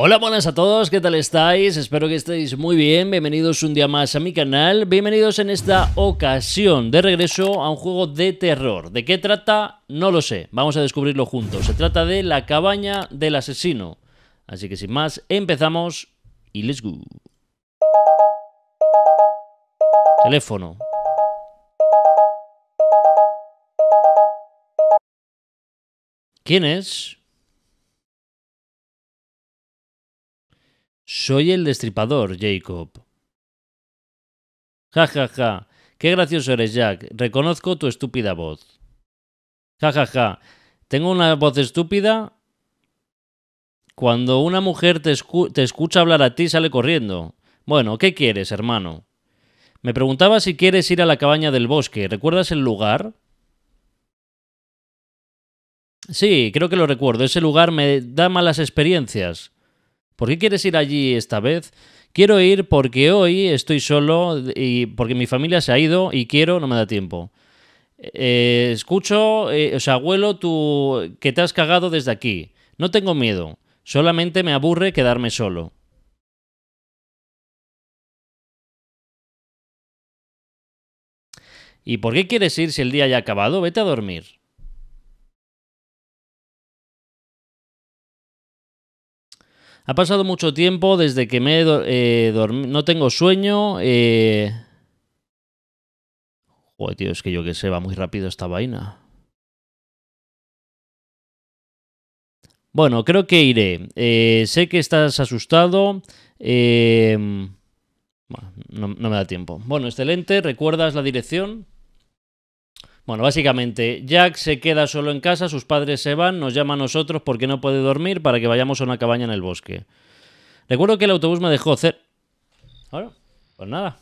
Hola, buenas a todos, ¿qué tal estáis? Espero que estéis muy bien, bienvenidos un día más a mi canal, bienvenidos en esta ocasión de regreso a un juego de terror. ¿De qué trata? No lo sé, vamos a descubrirlo juntos. Se trata de La cabaña del asesino. Así que sin más, empezamos y let's go. Teléfono. ¿Quién es? Soy el destripador, Jacob. Ja, ja, ja. Qué gracioso eres, Jack. Reconozco tu estúpida voz. Ja, ja, ja. Tengo una voz estúpida. Cuando una mujer te, te escucha hablar a ti, sale corriendo. Bueno, ¿qué quieres, hermano? Me preguntaba si quieres ir a la cabaña del bosque. ¿Recuerdas el lugar? Sí, creo que lo recuerdo. Ese lugar me da malas experiencias. ¿Por qué quieres ir allí esta vez? Quiero ir porque hoy estoy solo y porque mi familia se ha ido y quiero, no me da tiempo. Eh, escucho, eh, o sea, abuelo, tú que te has cagado desde aquí. No tengo miedo, solamente me aburre quedarme solo. ¿Y por qué quieres ir si el día ya ha acabado? Vete a dormir. Ha pasado mucho tiempo desde que me he eh, dormido. No tengo sueño. Eh. Joder, tío, es que yo que sé, va muy rápido esta vaina. Bueno, creo que iré. Eh, sé que estás asustado. no me da tiempo. Bueno, excelente. ¿Recuerdas la dirección? Bueno, básicamente, Jack se queda solo en casa, sus padres se van, nos llama a nosotros porque no puede dormir para que vayamos a una cabaña en el bosque. Recuerdo que el autobús me dejó hacer. Ahora, pues nada.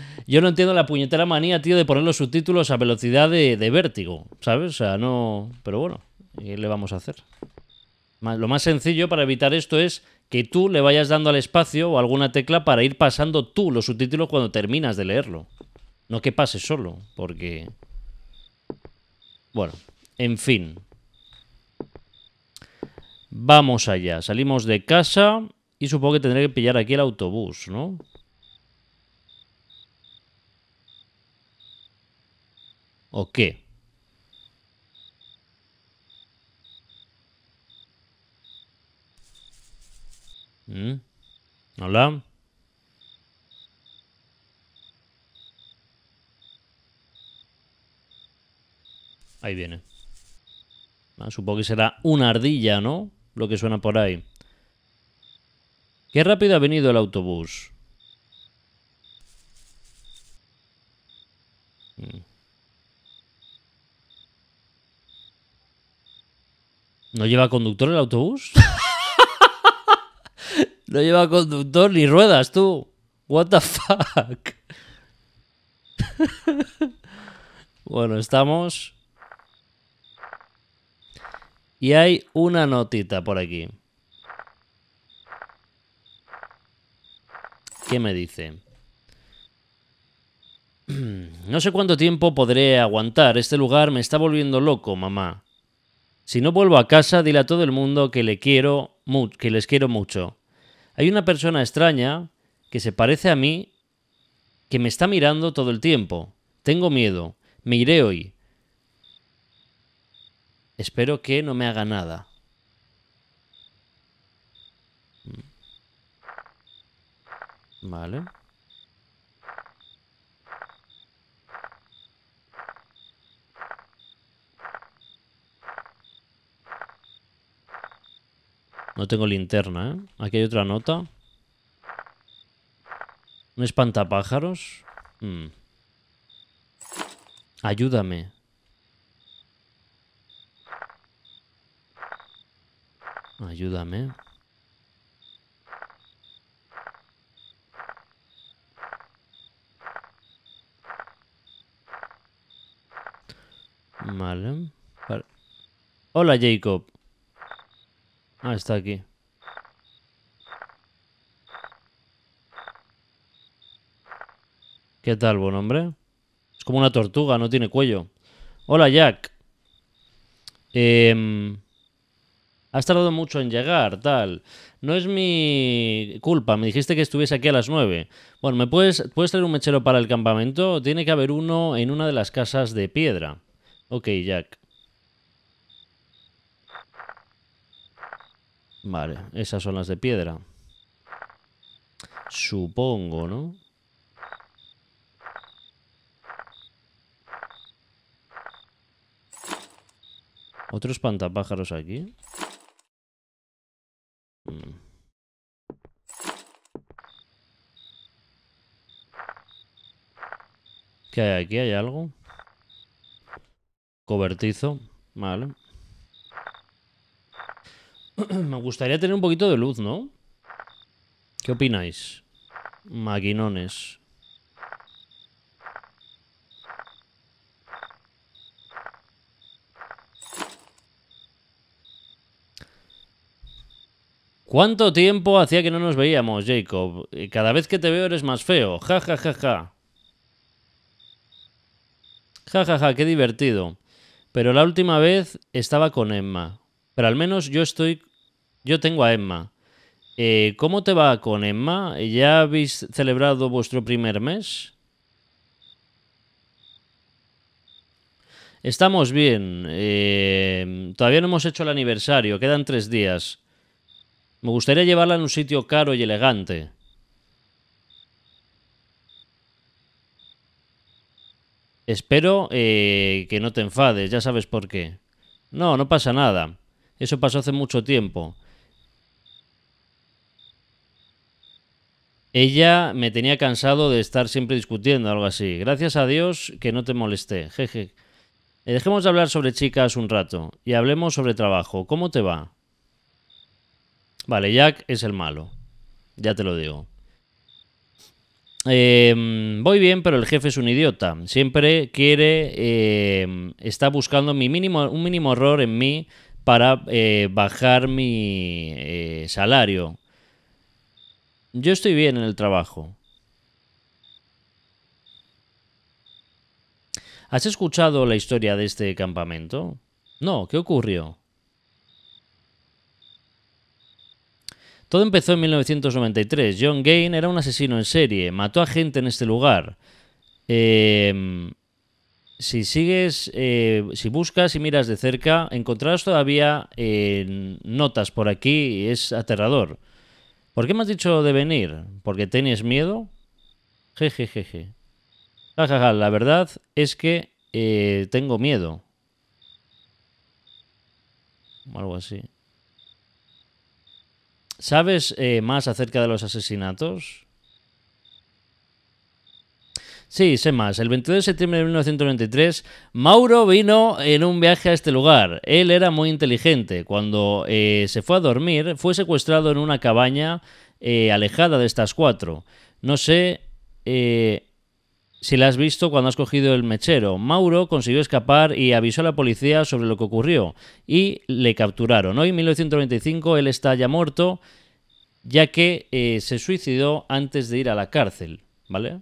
Yo no entiendo la puñetera manía, tío, de poner los subtítulos a velocidad de, vértigo, ¿sabes? O sea, no. Pero bueno, ¿qué le vamos a hacer? Lo más sencillo para evitar esto es que tú le vayas dando al espacio o alguna tecla para ir pasando tú los subtítulos cuando terminas de leerlo. No que pase solo, porque... Bueno, en fin. Vamos allá. Salimos de casa y supongo que tendré que pillar aquí el autobús, ¿no? ¿O qué? ¿Mm? ¿Hola? Ahí viene. Ah, supongo que será una ardilla, ¿no? Lo que suena por ahí. Qué rápido ha venido el autobús. Mm. ¿No lleva conductor el autobús? no lleva conductor ni ruedas, tú. What the fuck. bueno, estamos y hay una notita por aquí. ¿Qué me dice? No sé cuánto tiempo podré aguantar. Este lugar me está volviendo loco, mamá. Si no vuelvo a casa, dile a todo el mundo que, le quiero que les quiero mucho. Hay una persona extraña que se parece a mí que me está mirando todo el tiempo. Tengo miedo. Me iré hoy. Espero que no me haga nada. Mm. Vale. No tengo linterna, ¿eh? Aquí hay otra nota. ¿Un espantapájaros? mm, Ayúdame. Ayúdame. Vale. Hola, Jacob. Ah, está aquí. ¿Qué tal, buen hombre? Es como una tortuga, no tiene cuello. Hola, Jack. Eh has tardado mucho en llegar, tal. No es mi culpa, me dijiste que estuviese aquí a las nueve. Bueno, ¿me puedes, puedes traer un mechero para el campamento? Tiene que haber uno en una de las casas de piedra. Ok, Jack. Vale, esas son las de piedra. Supongo, ¿no? ¿Otros pantapájaros aquí? Mm. ¿Qué hay aquí? ¿Hay algo? Cobertizo. Vale. Me gustaría tener un poquito de luz, ¿no? ¿Qué opináis? Maquinones. ¿Cuánto tiempo hacía que no nos veíamos, Jacob? Cada vez que te veo eres más feo. Ja, ja, ja, ja. Ja, ja, ja, qué divertido. Pero la última vez estaba con Emma. Pero al menos yo estoy... Yo tengo a Emma. Eh, ¿Cómo te va con Emma? ¿Ya habéis celebrado vuestro primer mes? Estamos bien. Eh, todavía no hemos hecho el aniversario. Quedan tres días. Me gustaría llevarla en un sitio caro y elegante. Espero eh, que no te enfades, ya sabes por qué. No, no pasa nada. Eso pasó hace mucho tiempo. Ella me tenía cansado de estar siempre discutiendo, algo así. Gracias a Dios que no te molesté. Jeje. Eh, dejemos de hablar sobre chicas un rato y hablemos sobre trabajo. ¿Cómo te va? Vale, Jack es el malo. Ya te lo digo. Em, voy bien, pero el jefe es un idiota. Siempre quiere, em, está buscando mi mínimo, un mínimo error en mí para eh, bajar mi eh, salario. Yo estoy bien en el trabajo. ¿Has escuchado la historia de este campamento? No, ¿qué ocurrió? Todo empezó en 1993. John Gain era un asesino en serie, mató a gente en este lugar. Em, si sigues, eh, si buscas y miras de cerca, encontrarás todavía notas por aquí y es aterrador. ¿Por qué me has dicho de venir? ¿Porque tenías miedo? Jejejeje. Jajaja, la verdad es que eh, tengo miedo. Algo así. ¿Sabes eh, más acerca de los asesinatos? Sí, sé más. El 22 de septiembre de 1993, Mauro vino en un viaje a este lugar. Él era muy inteligente. Cuando eh, se fue a dormir, fue secuestrado en una cabaña eh, alejada de estas cuatro. No sé si la has visto cuando has cogido el mechero. Mauro consiguió escapar y avisó a la policía sobre lo que ocurrió y le capturaron. Hoy, en 1995, él está ya muerto, ya que eh, se suicidó antes de ir a la cárcel, ¿vale?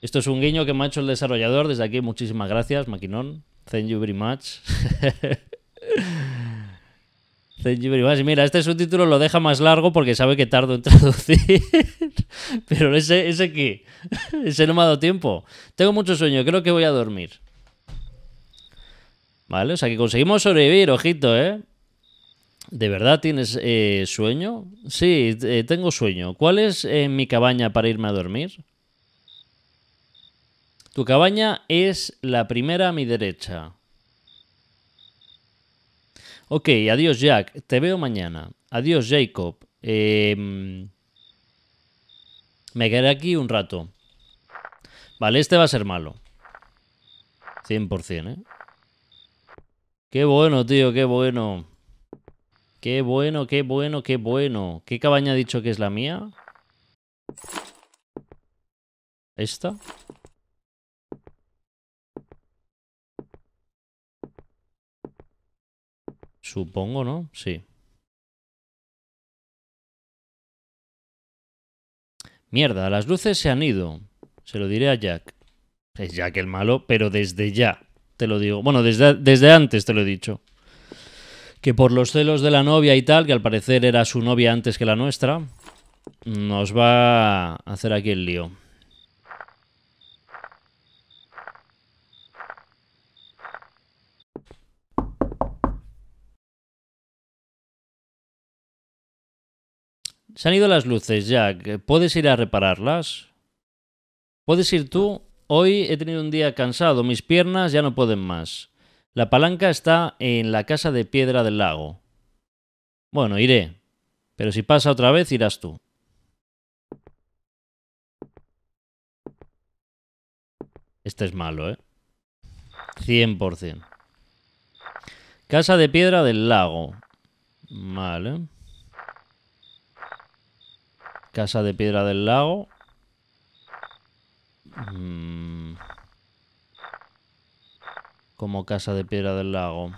Esto es un guiño que me ha hecho el desarrollador. Desde aquí, muchísimas gracias, Maquinón. Thank you very much. Thank you very much. Mira, este subtítulo lo deja más largo porque sabe que tardo en traducir. Pero ese, ese qué, ese no me ha dado tiempo. Tengo mucho sueño, creo que voy a dormir. ¿Vale? O sea que conseguimos sobrevivir, ojito, ¿eh? ¿De verdad tienes eh, sueño? Sí, eh, tengo sueño. ¿Cuál es eh, mi cabaña para irme a dormir? Tu cabaña es la primera a mi derecha. Ok, adiós Jack, te veo mañana. Adiós Jacob. Eh... Me quedaré aquí un rato. Vale, este va a ser malo. 100%, ¿eh? Qué bueno, tío, qué bueno. Qué bueno, qué bueno, qué bueno. ¿Qué cabaña ha dicho que es la mía? ¿Esta? Supongo, ¿no? Sí. Mierda, las luces se han ido. Se lo diré a Jack. Es Jack el malo, pero desde ya te lo digo. Bueno, desde, desde antes te lo he dicho. Que por los celos de la novia y tal, que al parecer era su novia antes que la nuestra, nos va a hacer aquí el lío. Se han ido las luces, Jack. ¿Puedes ir a repararlas? ¿Puedes ir tú? Hoy he tenido un día cansado, mis piernas ya no pueden más. La palanca está en la casa de piedra del lago. Bueno, iré. Pero si pasa otra vez, irás tú. Este es malo, ¿eh? 100%. Casa de piedra del lago. Vale. Casa de Piedra del Lago. Mm. Como Casa de Piedra del Lago.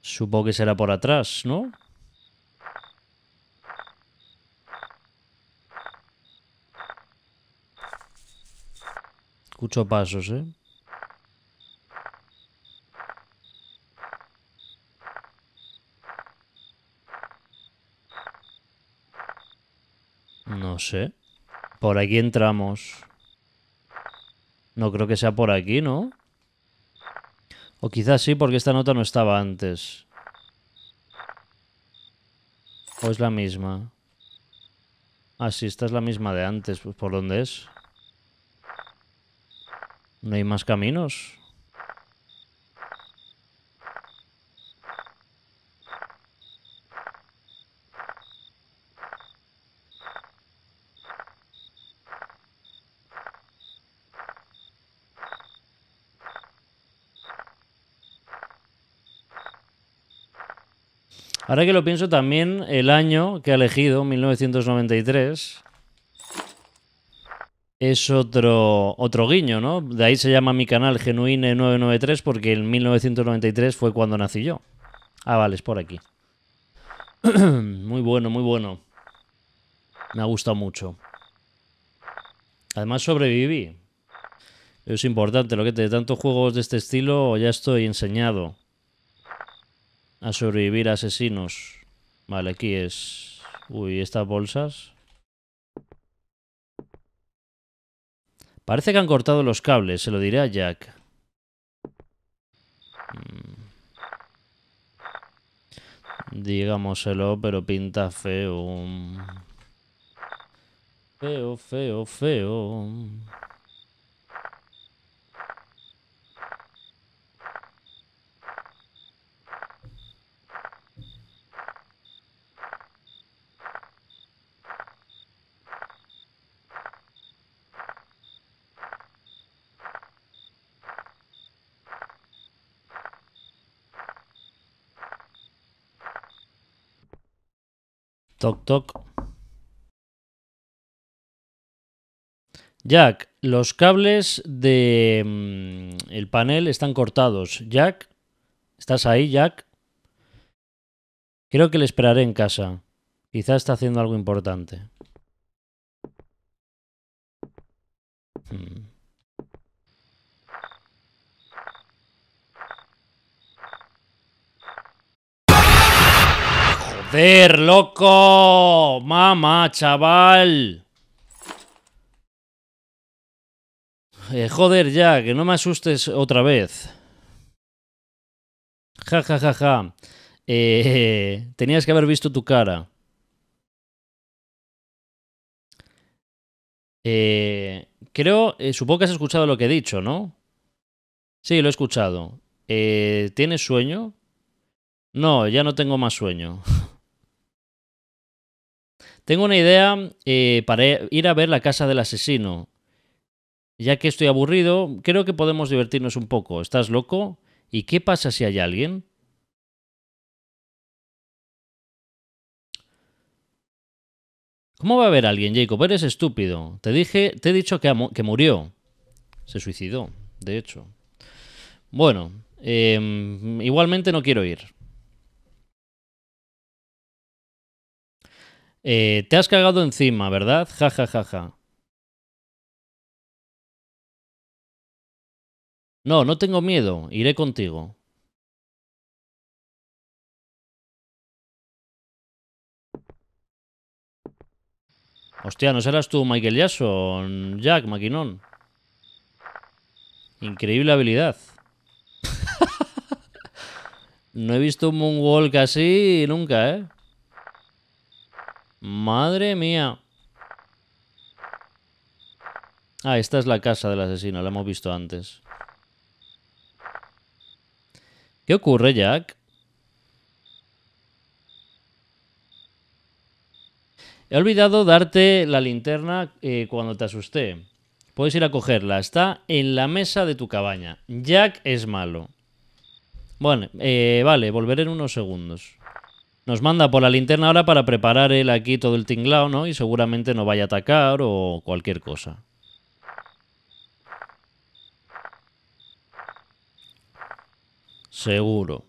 Supongo que será por atrás, ¿no? Escucho pasos, ¿eh? No sé. Por aquí entramos. No creo que sea por aquí, ¿no? O quizás sí, porque esta nota no estaba antes. ¿O es la misma? Ah, sí, esta es la misma de antes. Pues, ¿Por dónde es? No hay más caminos. Ahora que lo pienso, también el año que ha elegido, 1993, es otro, otro guiño, ¿no? De ahí se llama mi canal Genuine993 porque en 1993 fue cuando nací yo. Ah, vale, es por aquí. muy bueno, muy bueno. Me ha gustado mucho. Además sobreviví. Es importante, lo que te de tantos juegos de este estilo ya estoy enseñado a sobrevivir a asesinos. Vale, aquí es... Uy, estas bolsas... Parece que han cortado los cables, se lo diré a Jack. Mm. Digámoselo, pero pinta feo. Feo, feo, feo. Toc, toc. Jack, los cables de mm, el panel están cortados. Jack, ¿estás ahí, Jack? Creo que le esperaré en casa. Quizá está haciendo algo importante. Hmm. ¡Joder, loco? Mamá, chaval. Eh, joder ya, que no me asustes otra vez. Ja, ja, ja, ja. Eh, tenías que haber visto tu cara. Eh, creo, eh, supongo que has escuchado lo que he dicho, ¿no? Sí, lo he escuchado. ¿Tienes sueño? No, ya no tengo más sueño. Tengo una idea eh, para ir a ver la casa del asesino. Ya que estoy aburrido, creo que podemos divertirnos un poco. ¿Estás loco? ¿Y qué pasa si hay alguien? ¿Cómo va a haber alguien, Jacob? Eres estúpido. Te dije, te he dicho que, que murió. Se suicidó, de hecho. Bueno, em, igualmente no quiero ir. Eh, te has cagado encima, ¿verdad? Ja, ja, No, no tengo miedo. Iré contigo. Hostia, ¿no serás tú Michael Jackson? Jack, maquinón. Increíble habilidad. no he visto un moonwalk así nunca, ¿eh? Madre mía. Ah, esta es la casa del asesino, la hemos visto antes. ¿Qué ocurre, Jack? He olvidado darte la linterna eh, cuando te asusté. Puedes ir a cogerla. Está en la mesa de tu cabaña. Jack es malo. Bueno, eh, vale, volveré en unos segundos. Nos manda por la linterna ahora para preparar él aquí todo el tinglao, ¿no? Y seguramente no vaya a atacar o cualquier cosa. Seguro.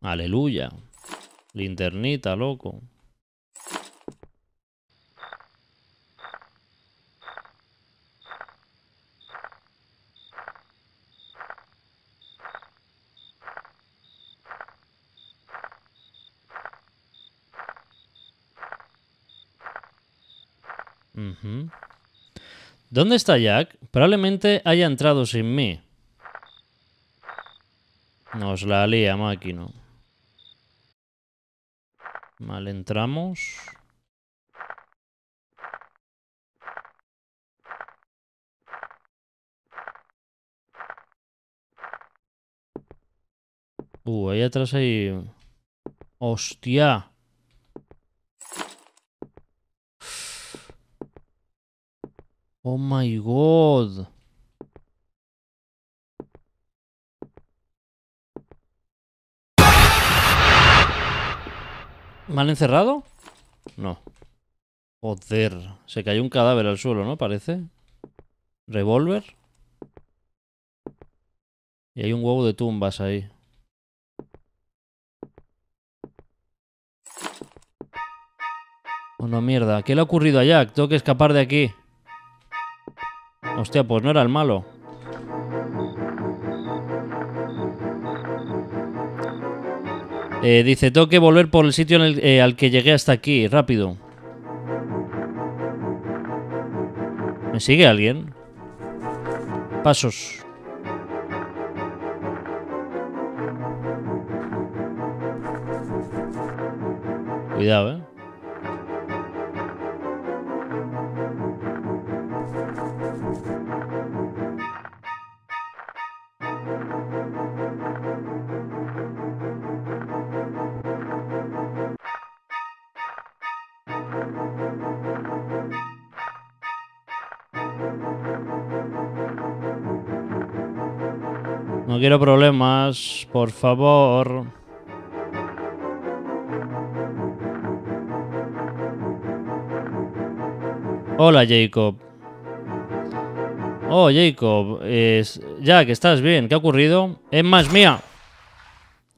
Aleluya. Linternita, loco. ¿Dónde está Jack? Probablemente haya entrado sin mí. Nos la lía, máquina. Mal entramos. Uh, ahí atrás hay... ¡Hostia! Oh my god. ¿Mal encerrado? No. Joder. Se cayó un cadáver al suelo, ¿no? Parece. Revólver. Y hay un huevo de tumbas ahí. Oh, no, mierda. ¿Qué le ha ocurrido a Jack? Tengo que escapar de aquí. Hostia, pues no era el malo. Eh, dice, tengo que volver por el sitio eh, al que llegué hasta aquí, rápido. ¿Me sigue alguien? Pasos. Cuidado, eh. quiero problemas, por favor. Hola Jacob. Oh Jacob, es... que estás bien, ¿qué ha ocurrido? Es más mía.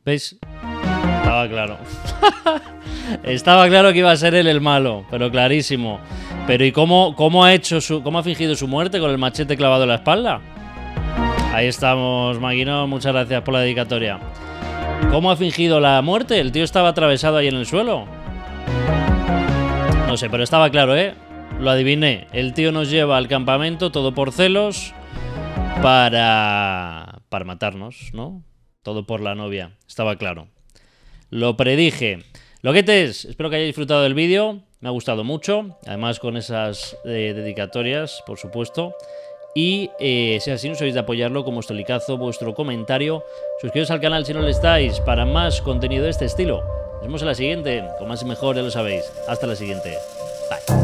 ¿Veis? Estaba claro. Estaba claro que iba a ser él el malo, pero clarísimo. Pero ¿y cómo, cómo ha hecho su, cómo ha fingido su muerte con el machete clavado en la espalda? Ahí estamos, Maguino. Muchas gracias por la dedicatoria. ¿Cómo ha fingido la muerte? El tío estaba atravesado ahí en el suelo. No sé, pero estaba claro, ¿eh? Lo adiviné. El tío nos lleva al campamento, todo por celos, para... para matarnos, ¿no? Todo por la novia. Estaba claro. Lo predije. Loquetes, espero que hayáis disfrutado del vídeo. Me ha gustado mucho. Además con esas eh, dedicatorias, por supuesto. Y eh, si es así, no sois de apoyarlo con vuestro likazo, vuestro comentario. Suscribiros al canal si no lo estáis para más contenido de este estilo. Nos vemos en la siguiente. Con más y mejor, ya lo sabéis. Hasta la siguiente. Bye.